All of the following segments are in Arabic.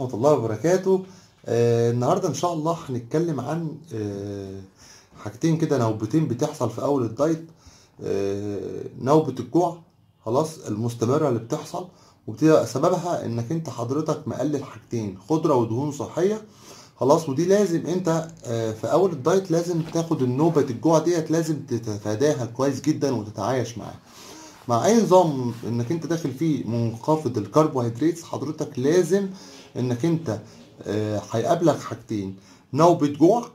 ورحمة الله وبركاته آه النهاردة إن شاء الله هنتكلم عن آه حاجتين كده نوبتين بتحصل في أول الدايت آه نوبة الجوع خلاص المستمرة اللي بتحصل وبتبقى سببها إنك أنت حضرتك مقلل حاجتين خضرة ودهون صحية خلاص ودي لازم أنت آه في أول الدايت لازم تاخد النوبة الجوع ديت لازم تتفاداها كويس جدا وتتعايش معاها مع اي نظام انك انت داخل فيه منخفض الكربوهيدرات حضرتك لازم انك انت آه، هيقابلك حاجتين نوبة جوع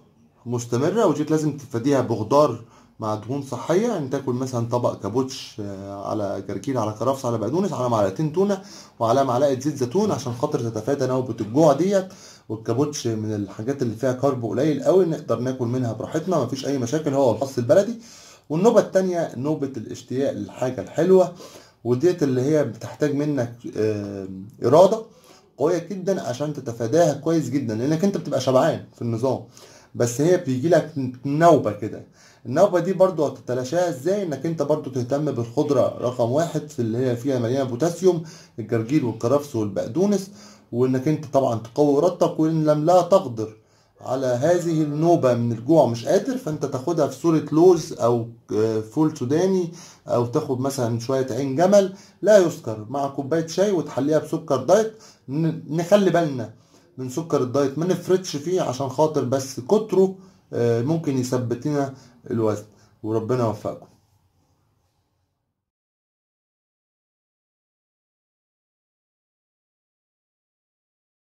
مستمرة وجيت لازم تفاديها بخضار مع دهون صحية ان تاكل مثلا طبق كابوتش آه، على جرجير على كرفس على بقدونس على معلقتين تونة وعلى معلقة زيت زيتون عشان خاطر تتفادى نوبة الجوع ديت والكابوتش من الحاجات اللي فيها كارب قليل قوي نقدر ناكل منها براحتنا مفيش اي مشاكل هو الحص البلدي والنوبة التانية نوبة الاشتياق للحاجة الحلوة وديت اللي هي بتحتاج منك آه، ارادة قويه جدا عشان تتفاداها كويس جدا لانك انت بتبقى شبعان في النظام بس هي بيجي لك نوبه كده النوبه دي برضو هتتلاشاها ازاي انك انت برضو تهتم بالخضره رقم واحد في اللي هي فيها مليانه بوتاسيوم الجرجير والكرفس والبقدونس وانك انت طبعا تقوي ارادتك وان لم لا تقدر على هذه النوبة من الجوع مش قادر فانت تاخدها في صورة لوز او آه، فول سوداني او تاخد مثلا شوية عين جمل لا يذكر مع كوباية شاي وتحليها بسكر دايت نخلي بالنا من سكر الدايت ما نفرطش فيه عشان خاطر بس كتره آه، ممكن يثبت لنا الوزن وربنا يوفقكم